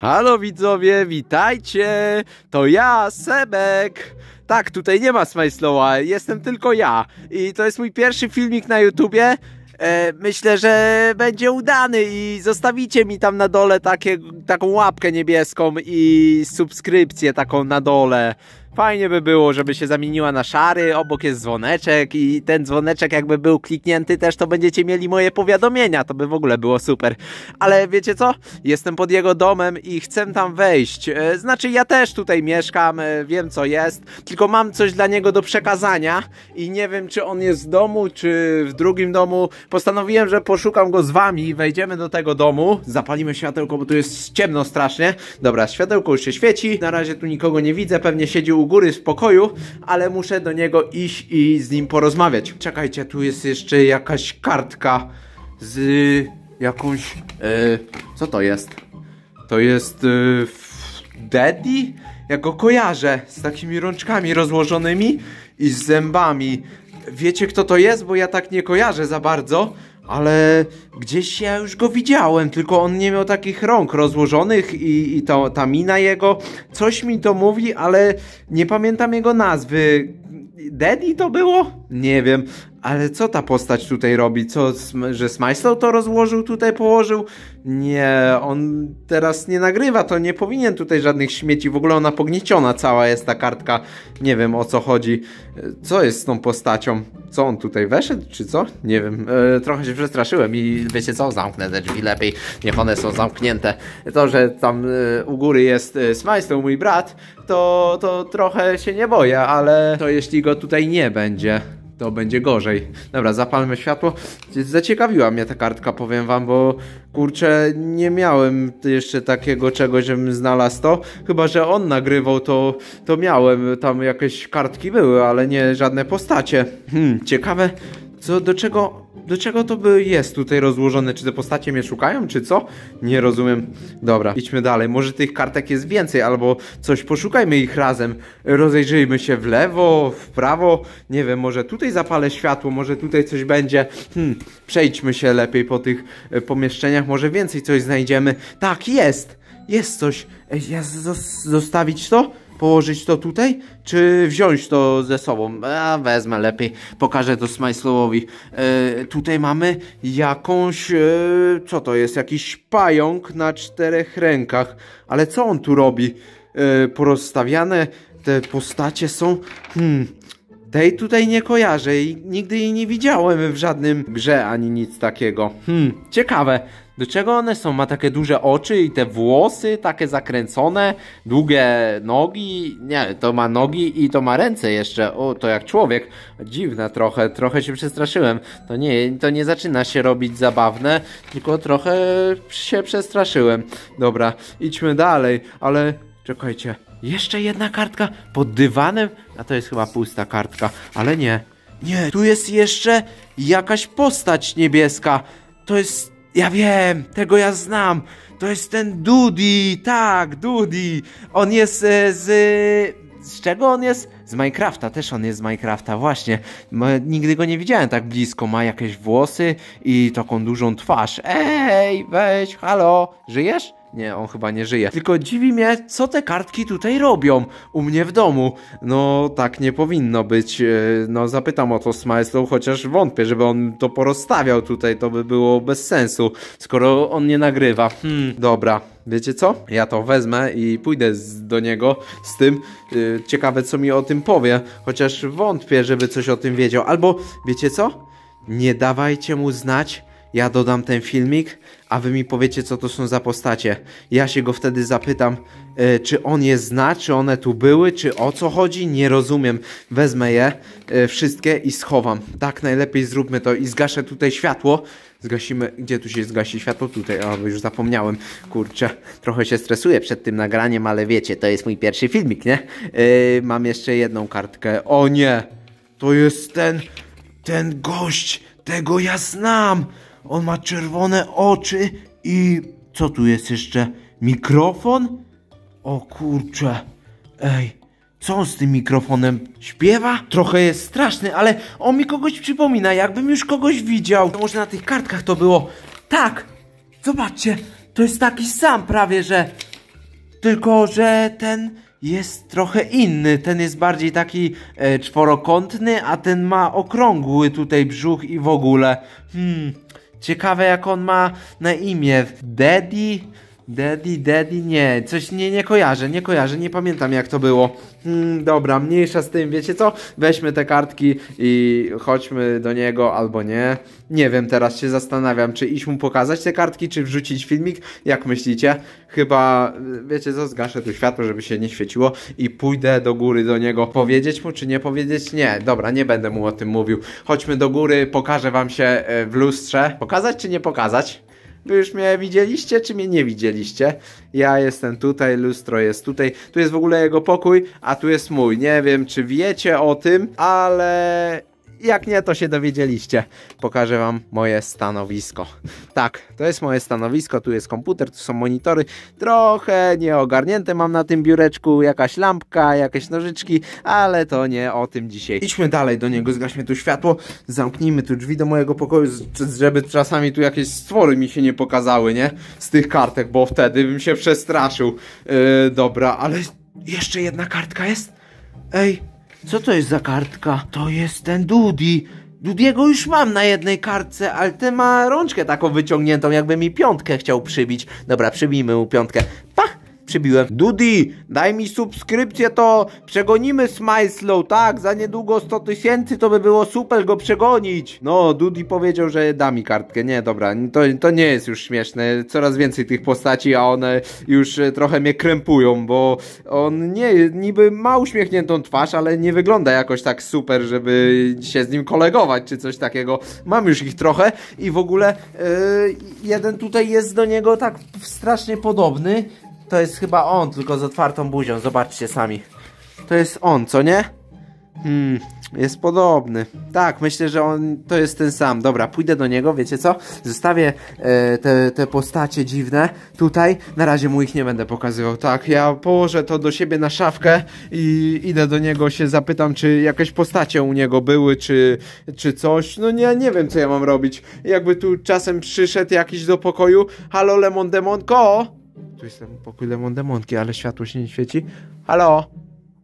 Halo widzowie, witajcie! To ja, Sebek! Tak, tutaj nie ma Smajslowa, jestem tylko ja. I to jest mój pierwszy filmik na YouTubie. E, myślę, że będzie udany i zostawicie mi tam na dole takie, taką łapkę niebieską i subskrypcję taką na dole. Fajnie by było, żeby się zamieniła na szary, obok jest dzwoneczek i ten dzwoneczek jakby był kliknięty też, to będziecie mieli moje powiadomienia, to by w ogóle było super. Ale wiecie co? Jestem pod jego domem i chcę tam wejść. E, znaczy ja też tutaj mieszkam, e, wiem co jest, tylko mam coś dla niego do przekazania i nie wiem czy on jest w domu, czy w drugim domu. Postanowiłem, że poszukam go z wami, wejdziemy do tego domu, zapalimy światełko, bo tu jest ciemno strasznie. Dobra, światełko już się świeci, na razie tu nikogo nie widzę, pewnie siedzi u góry w pokoju, ale muszę do niego iść i z nim porozmawiać. Czekajcie, tu jest jeszcze jakaś kartka z jakąś... E, co to jest? To jest... Yy, Daddy? Ja go kojarzę z takimi rączkami rozłożonymi i z zębami. Wiecie kto to jest? Bo ja tak nie kojarzę za bardzo ale gdzieś ja już go widziałem, tylko on nie miał takich rąk rozłożonych i, i to, ta mina jego, coś mi to mówi, ale nie pamiętam jego nazwy. Daddy to było? Nie wiem, ale co ta postać tutaj robi? Co, że Smajslow to rozłożył, tutaj położył? Nie, on teraz nie nagrywa, to nie powinien tutaj żadnych śmieci. W ogóle ona pognieciona cała jest ta kartka. Nie wiem o co chodzi. E, co jest z tą postacią? Co on tutaj weszedł, czy co? Nie wiem. E, trochę się przestraszyłem i wiecie co? Zamknę te drzwi lepiej. Niech one są zamknięte. To, że tam e, u góry jest e, mój brat, to, to trochę się nie boję, ale to jeśli go tutaj nie będzie to będzie gorzej. Dobra, zapalmy światło. Zaciekawiła mnie ta kartka, powiem wam, bo kurczę, nie miałem jeszcze takiego czegoś, żebym znalazł to. Chyba, że on nagrywał, to, to miałem. Tam jakieś kartki były, ale nie żadne postacie. Hmm, ciekawe, co do czego do czego to by jest tutaj rozłożone? Czy te postacie mnie szukają, czy co? Nie rozumiem. Dobra, idźmy dalej. Może tych kartek jest więcej, albo coś poszukajmy ich razem. Rozejrzyjmy się w lewo, w prawo. Nie wiem, może tutaj zapalę światło, może tutaj coś będzie. Hmm, przejdźmy się lepiej po tych e, pomieszczeniach, może więcej coś znajdziemy. Tak, jest! Jest coś. Ej, ja zostawić to? Położyć to tutaj? Czy wziąć to ze sobą? A wezmę lepiej, pokażę to Smajslowowi. E, tutaj mamy jakąś... E, co to jest? Jakiś pająk na czterech rękach. Ale co on tu robi? E, porozstawiane te postacie są... Hmm, tej tutaj nie kojarzę i nigdy jej nie widziałem w żadnym grze ani nic takiego. Hmm, ciekawe. Do czego one są? Ma takie duże oczy i te włosy takie zakręcone, długie nogi. Nie, to ma nogi i to ma ręce jeszcze. O, to jak człowiek. Dziwne trochę, trochę się przestraszyłem. To nie, to nie zaczyna się robić zabawne, tylko trochę się przestraszyłem. Dobra, idźmy dalej, ale czekajcie. Jeszcze jedna kartka pod dywanem. A to jest chyba pusta kartka, ale nie. Nie, tu jest jeszcze jakaś postać niebieska. To jest... Ja wiem, tego ja znam. To jest ten Dudi, tak, Dudi. On jest e, z... Z czego on jest? Z Minecrafta, też on jest z Minecrafta, właśnie. Nigdy go nie widziałem tak blisko. Ma jakieś włosy i taką dużą twarz. Ej, weź, halo, żyjesz? Nie, on chyba nie żyje. Tylko dziwi mnie, co te kartki tutaj robią u mnie w domu. No, tak nie powinno być. E, no, zapytam o to z chociaż wątpię, żeby on to porozstawiał tutaj, to by było bez sensu, skoro on nie nagrywa. Hmm, dobra. Wiecie co? Ja to wezmę i pójdę z, do niego z tym. Yy, ciekawe, co mi o tym powie, chociaż wątpię, żeby coś o tym wiedział. Albo, wiecie co? Nie dawajcie mu znać, ja dodam ten filmik a wy mi powiecie, co to są za postacie. Ja się go wtedy zapytam, e, czy on je zna, czy one tu były, czy o co chodzi, nie rozumiem. Wezmę je e, wszystkie i schowam. Tak, najlepiej zróbmy to i zgaszę tutaj światło. Zgasimy, gdzie tu się zgasi światło? Tutaj, a już zapomniałem, kurczę, trochę się stresuję przed tym nagraniem, ale wiecie, to jest mój pierwszy filmik, nie? Yy, mam jeszcze jedną kartkę, o nie, to jest ten, ten gość, tego ja znam, on ma czerwone oczy i... Co tu jest jeszcze? Mikrofon? O kurcze. Ej, co on z tym mikrofonem? Śpiewa? Trochę jest straszny, ale on mi kogoś przypomina, jakbym już kogoś widział. Może na tych kartkach to było. Tak, zobaczcie, to jest taki sam prawie, że... Tylko, że ten jest trochę inny. Ten jest bardziej taki e, czworokątny, a ten ma okrągły tutaj brzuch i w ogóle. Hmm, Ciekawe jak on ma na imię. Daddy? Daddy, Daddy, nie, coś nie, nie kojarzę, nie kojarzę, nie pamiętam jak to było. Hmm, dobra, mniejsza z tym, wiecie co? Weźmy te kartki i chodźmy do niego albo nie. Nie wiem, teraz się zastanawiam, czy iść mu pokazać te kartki, czy wrzucić filmik, jak myślicie? Chyba, wiecie co, zgaszę tu światło, żeby się nie świeciło i pójdę do góry do niego. Powiedzieć mu, czy nie powiedzieć? Nie, dobra, nie będę mu o tym mówił. Chodźmy do góry, pokażę wam się e, w lustrze. Pokazać czy nie pokazać? Wy już mnie widzieliście, czy mnie nie widzieliście? Ja jestem tutaj, lustro jest tutaj. Tu jest w ogóle jego pokój, a tu jest mój. Nie wiem, czy wiecie o tym, ale jak nie, to się dowiedzieliście. Pokażę wam moje stanowisko. Tak, to jest moje stanowisko, tu jest komputer, tu są monitory. Trochę nieogarnięte mam na tym biureczku, jakaś lampka, jakieś nożyczki, ale to nie o tym dzisiaj. Idźmy dalej do niego, zgaśmy tu światło, zamknijmy tu drzwi do mojego pokoju, żeby czasami tu jakieś stwory mi się nie pokazały, nie? Z tych kartek, bo wtedy bym się przestraszył. Yy, dobra, ale jeszcze jedna kartka jest? Ej, co to jest za kartka? To jest ten Dudi. Dudiego już mam na jednej kartce, ale ten ma rączkę taką wyciągniętą, jakby mi piątkę chciał przybić. Dobra, przybijmy mu piątkę. Pach! przybiłem. Dudi, daj mi subskrypcję, to przegonimy Slow, tak? Za niedługo 100 tysięcy to by było super go przegonić. No, Dudi powiedział, że da mi kartkę. Nie, dobra, to, to nie jest już śmieszne. Coraz więcej tych postaci, a one już e, trochę mnie krępują, bo on nie, niby ma uśmiechniętą twarz, ale nie wygląda jakoś tak super, żeby się z nim kolegować, czy coś takiego. Mam już ich trochę i w ogóle yy, jeden tutaj jest do niego tak strasznie podobny, to jest chyba on, tylko z otwartą buzią. Zobaczcie sami. To jest on, co nie? Hmm, jest podobny. Tak, myślę, że on to jest ten sam. Dobra, pójdę do niego, wiecie co? Zostawię e, te, te postacie dziwne tutaj. Na razie mu ich nie będę pokazywał. Tak, ja położę to do siebie na szafkę i idę do niego, się zapytam, czy jakieś postacie u niego były, czy, czy coś. No nie, nie wiem, co ja mam robić. Jakby tu czasem przyszedł jakiś do pokoju. Halo, Lemon Demon, ko! Tu jestem pokój Lemondemonki, ale światło się nie świeci. Halo?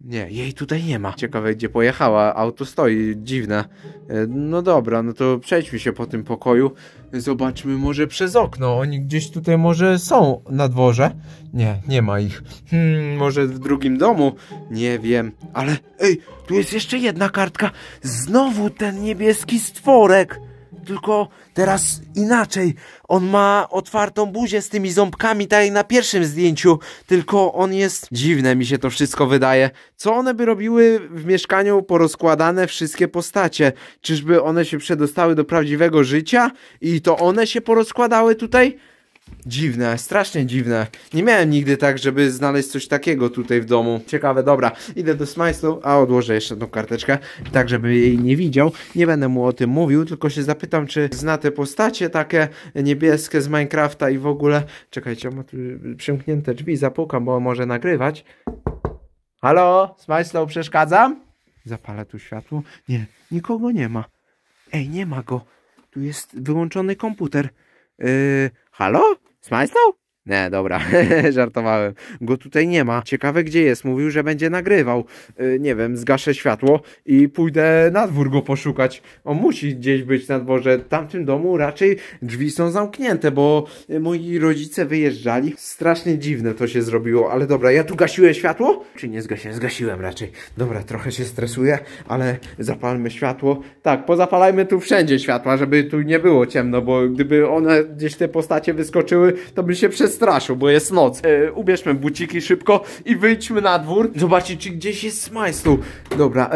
Nie, jej tutaj nie ma. Ciekawe, gdzie pojechała. Auto stoi, dziwne. E, no dobra, no to przejdźmy się po tym pokoju. Zobaczmy może przez okno. Oni gdzieś tutaj może są na dworze. Nie, nie ma ich. Hmm, może w drugim domu? Nie wiem. Ale, ej, tu jest jeszcze jedna kartka. Znowu ten niebieski stworek tylko teraz inaczej. On ma otwartą buzię z tymi ząbkami, tak jak na pierwszym zdjęciu, tylko on jest... Dziwne mi się to wszystko wydaje. Co one by robiły w mieszkaniu porozkładane wszystkie postacie? Czyżby one się przedostały do prawdziwego życia? I to one się porozkładały tutaj? Dziwne, strasznie dziwne. Nie miałem nigdy tak, żeby znaleźć coś takiego tutaj w domu. Ciekawe, dobra, idę do Smajslu, a odłożę jeszcze tą karteczkę, tak żeby jej nie widział. Nie będę mu o tym mówił, tylko się zapytam, czy zna te postacie takie niebieskie z Minecrafta i w ogóle... Czekajcie, ma tu przymknięte drzwi, zapukam, bo może nagrywać. Halo, Smajslu, przeszkadzam? Zapala tu światło. Nie, nikogo nie ma. Ej, nie ma go. Tu jest wyłączony komputer. Yy, halo? though? Nie, dobra, żartowałem. Go tutaj nie ma. Ciekawe gdzie jest. Mówił, że będzie nagrywał. Yy, nie wiem, zgaszę światło i pójdę na dwór go poszukać. On musi gdzieś być na dworze. W tamtym domu raczej drzwi są zamknięte, bo moi rodzice wyjeżdżali. Strasznie dziwne to się zrobiło, ale dobra, ja tu gasiłem światło? Czy nie zgasiłem? Zgasiłem raczej. Dobra, trochę się stresuję, ale zapalmy światło. Tak, pozapalajmy tu wszędzie światła, żeby tu nie było ciemno, bo gdyby one gdzieś te postacie wyskoczyły, to by się przez straszył, bo jest noc. E, ubierzmy buciki szybko i wyjdźmy na dwór. Zobaczcie, czy gdzieś jest smajstu. Dobra,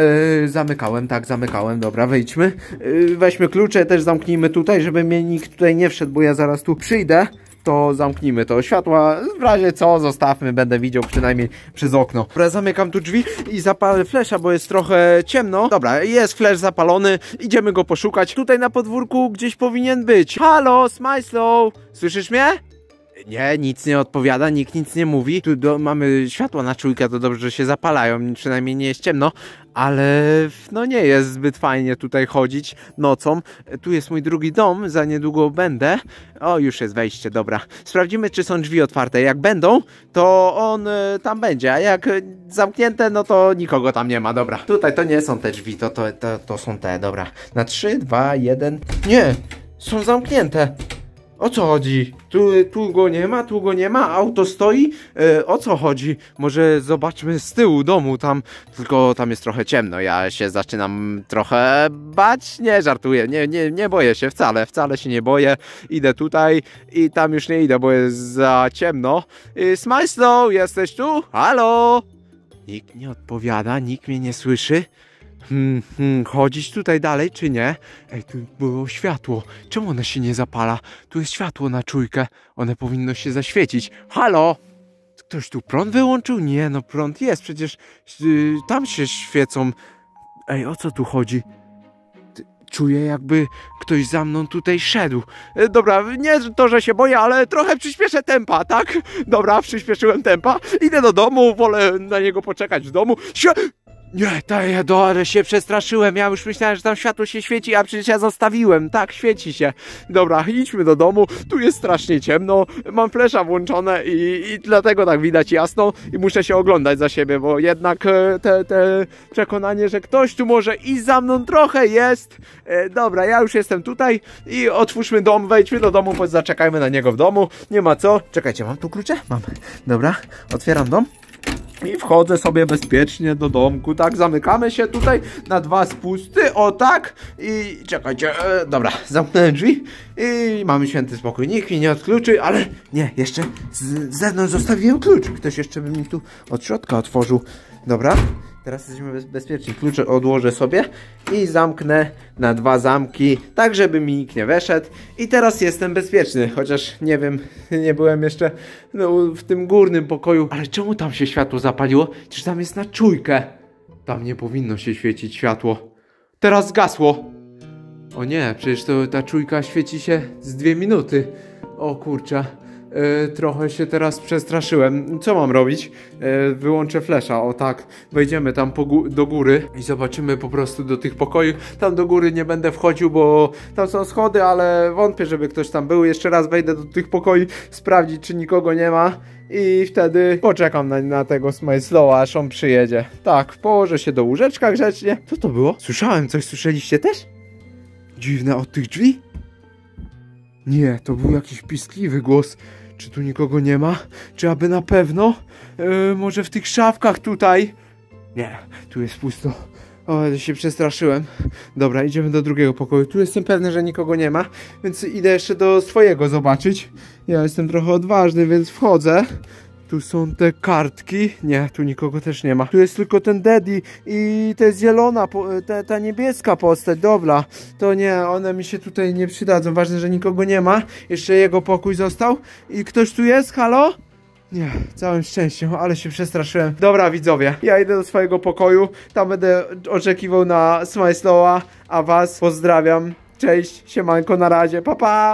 e, zamykałem, tak, zamykałem. Dobra, wyjdźmy. E, weźmy klucze, też zamknijmy tutaj, żeby mnie nikt tutaj nie wszedł, bo ja zaraz tu przyjdę to zamknijmy to światła, w razie co zostawmy, będę widział przynajmniej przez okno. Dobra, zamykam tu drzwi i zapalę flesza, bo jest trochę ciemno. Dobra, jest flesz zapalony, idziemy go poszukać. Tutaj na podwórku gdzieś powinien być. Halo, Smajslow, słyszysz mnie? Nie, nic nie odpowiada, nikt nic nie mówi. Tu do, mamy światła na czujkę, to dobrze, że się zapalają, przynajmniej nie jest ciemno, ale no nie jest zbyt fajnie tutaj chodzić nocą. Tu jest mój drugi dom, za niedługo będę. O, już jest wejście, dobra. Sprawdzimy, czy są drzwi otwarte. Jak będą, to on e, tam będzie, a jak zamknięte, no to nikogo tam nie ma, dobra. Tutaj to nie są te drzwi, to, to, to, to są te, dobra. Na 3, 2, 1... Nie! Są zamknięte! O co chodzi? Tu, tu go nie ma, tu go nie ma, auto stoi. E, o co chodzi? Może zobaczmy z tyłu domu tam, tylko tam jest trochę ciemno. Ja się zaczynam trochę bać. Nie żartuję, nie, nie, nie boję się wcale, wcale się nie boję. Idę tutaj i tam już nie idę, bo jest za ciemno. E, jesteś tu? Halo? Nikt nie odpowiada, nikt mnie nie słyszy. Hmm, hmm, chodzić tutaj dalej, czy nie? Ej, tu było światło. Czemu one się nie zapala? Tu jest światło na czujkę. One powinno się zaświecić. Halo! Ktoś tu prąd wyłączył? Nie, no prąd jest, przecież yy, tam się świecą. Ej, o co tu chodzi? Czuję, jakby ktoś za mną tutaj szedł. E, dobra, nie to, że się boję, ale trochę przyspieszę tempa, tak? Dobra, przyspieszyłem tempa. Idę do domu, wolę na niego poczekać w domu. Nie, ta jedore się przestraszyłem. Ja już myślałem, że tam światło się świeci, a przecież ja zostawiłem. Tak, świeci się. Dobra, idźmy do domu. Tu jest strasznie ciemno. Mam flesza włączone i, i dlatego tak widać jasno. I muszę się oglądać za siebie, bo jednak e, te, te przekonanie, że ktoś tu może i za mną trochę jest. E, dobra, ja już jestem tutaj i otwórzmy dom, wejdźmy do domu, zaczekajmy na niego w domu. Nie ma co. Czekajcie, mam tu klucze? Mam. Dobra, otwieram dom. I wchodzę sobie bezpiecznie do domku, tak, zamykamy się tutaj na dwa spusty, o tak, i czekajcie, e, dobra, zamknę drzwi i mamy święty spokój, nikt mi nie odkluczy, ale nie, jeszcze z zewnątrz zostawiłem klucz, ktoś jeszcze by mi tu od środka otworzył, dobra, Teraz jesteśmy bezpieczni. Klucze odłożę sobie i zamknę na dwa zamki, tak żeby mi nikt nie weszedł. I teraz jestem bezpieczny, chociaż nie wiem, nie byłem jeszcze no, w tym górnym pokoju. Ale czemu tam się światło zapaliło? Czyż tam jest na czujkę? Tam nie powinno się świecić światło. Teraz zgasło. O nie, przecież to ta czujka świeci się z dwie minuty. O kurczę. E, trochę się teraz przestraszyłem. Co mam robić? E, wyłączę flesza, o tak. Wejdziemy tam do góry i zobaczymy po prostu do tych pokoi. Tam do góry nie będę wchodził, bo tam są schody, ale wątpię, żeby ktoś tam był. Jeszcze raz wejdę do tych pokoi, sprawdzić, czy nikogo nie ma. I wtedy poczekam na, na tego Smajslowa, aż on przyjedzie. Tak, położę się do łóżeczka grzecznie. Co to było? Słyszałem coś, słyszeliście też? Dziwne od tych drzwi? Nie, to był jakiś piskliwy głos. Czy tu nikogo nie ma? Czy aby na pewno? Yy, może w tych szafkach tutaj? Nie, tu jest pusto. O, ale się przestraszyłem. Dobra, idziemy do drugiego pokoju. Tu jestem pewny, że nikogo nie ma, więc idę jeszcze do swojego zobaczyć. Ja jestem trochę odważny, więc wchodzę. Tu są te kartki. Nie, tu nikogo też nie ma. Tu jest tylko ten Daddy i ta zielona, ta, ta niebieska postać, dobra. To nie, one mi się tutaj nie przydadzą. Ważne, że nikogo nie ma. Jeszcze jego pokój został. I ktoś tu jest? Halo? Nie, całym szczęściem, ale się przestraszyłem. Dobra, widzowie, ja idę do swojego pokoju. Tam będę oczekiwał na Smajsloa, a was pozdrawiam. Cześć, siemanko, na razie, papa! Pa.